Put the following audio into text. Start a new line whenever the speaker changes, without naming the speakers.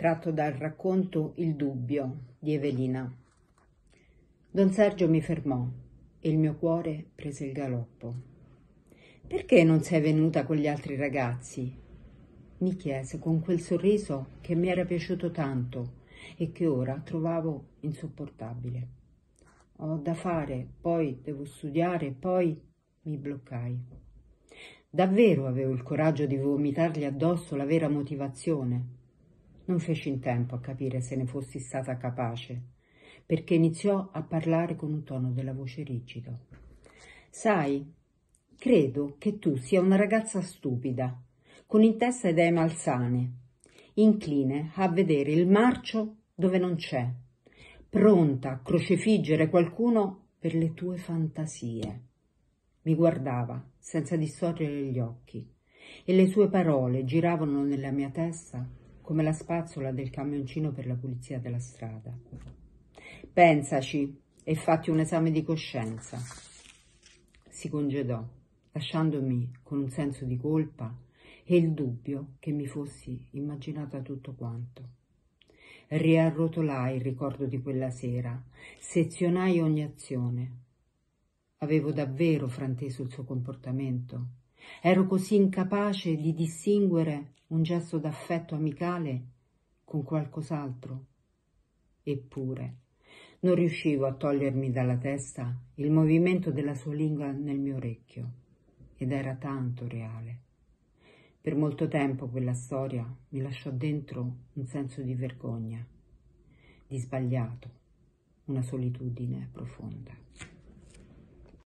tratto dal racconto Il dubbio di Evelina. Don Sergio mi fermò e il mio cuore prese il galoppo. Perché non sei venuta con gli altri ragazzi? mi chiese con quel sorriso che mi era piaciuto tanto e che ora trovavo insopportabile. Ho da fare, poi devo studiare, poi mi bloccai. Davvero avevo il coraggio di vomitargli addosso la vera motivazione non feci in tempo a capire se ne fossi stata capace, perché iniziò a parlare con un tono della voce rigido. Sai, credo che tu sia una ragazza stupida, con in testa idee malsane, incline a vedere il marcio dove non c'è, pronta a crocefiggere qualcuno per le tue fantasie. Mi guardava senza distorcere gli occhi e le sue parole giravano nella mia testa come la spazzola del camioncino per la pulizia della strada. Pensaci e fatti un esame di coscienza. Si congedò, lasciandomi con un senso di colpa e il dubbio che mi fossi immaginata tutto quanto. Riarrotolai il ricordo di quella sera, sezionai ogni azione. Avevo davvero franteso il suo comportamento Ero così incapace di distinguere un gesto d'affetto amicale con qualcos'altro. Eppure, non riuscivo a togliermi dalla testa il movimento della sua lingua nel mio orecchio, ed era tanto reale. Per molto tempo quella storia mi lasciò dentro un senso di vergogna, di sbagliato, una solitudine profonda.